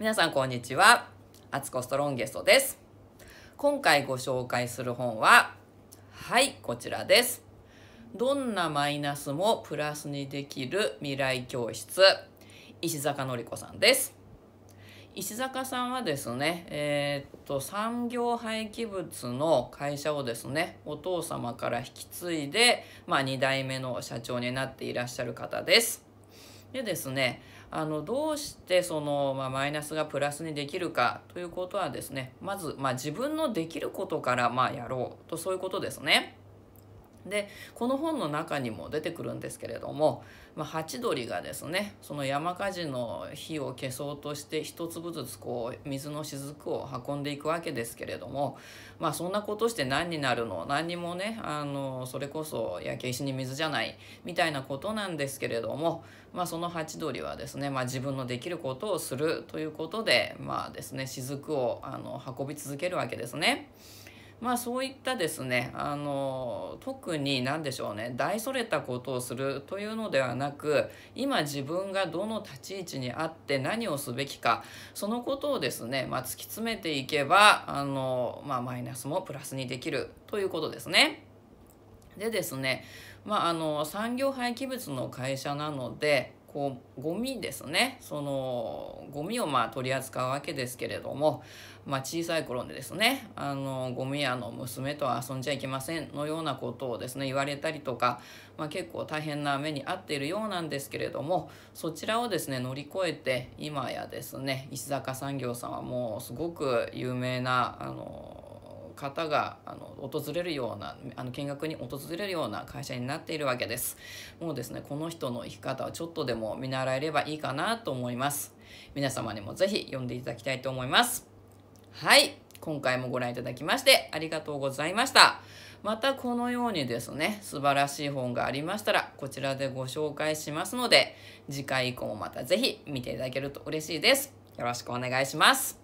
皆さんこんにちはあつこストロンゲストです今回ご紹介する本ははいこちらですどんなマイナスもプラスにできる未来教室石坂のりこさんです石坂さんはですね、えー、っと産業廃棄物の会社をですねお父様から引き継いで、まあ、2代目の社長になっていらっしゃる方です。でですねあのどうしてその、まあ、マイナスがプラスにできるかということはですねまず、まあ、自分のできることから、まあ、やろうとそういうことですね。でこの本の中にも出てくるんですけれども、まあ、ハチドリがですねその山火事の火を消そうとして一粒ずつこう水の雫を運んでいくわけですけれども、まあ、そんなことして何になるの何にもねあのそれこそ焼け石に水じゃないみたいなことなんですけれども、まあ、そのハチドリはですね、まあ、自分のできることをするということで、まあですね、雫をあの運び続けるわけですね。まあそういったですねあの特に何でしょうね大それたことをするというのではなく今自分がどの立ち位置にあって何をすべきかそのことをですね、まあ、突き詰めていけばあの、まあ、マイナスもプラスにできるということですね。でですね、まあ、あの産業廃棄物の会社なのでこうゴミですねそのゴミをまあ取り扱うわけですけれども、まあ、小さい頃にですねあのゴミ屋の娘とは遊んじゃいけませんのようなことをですね言われたりとか、まあ、結構大変な目に遭っているようなんですけれどもそちらをですね乗り越えて今やですね石坂産業さんはもうすごく有名なあの方があの訪れるようなあの見学に訪れるような会社になっているわけですもうですねこの人の生き方をちょっとでも見習えればいいかなと思います皆様にも是非読んでいただきたいと思いますはい今回もご覧いただきましてありがとうございましたまたこのようにですね素晴らしい本がありましたらこちらでご紹介しますので次回以降もまた是非見ていただけると嬉しいですよろしくお願いします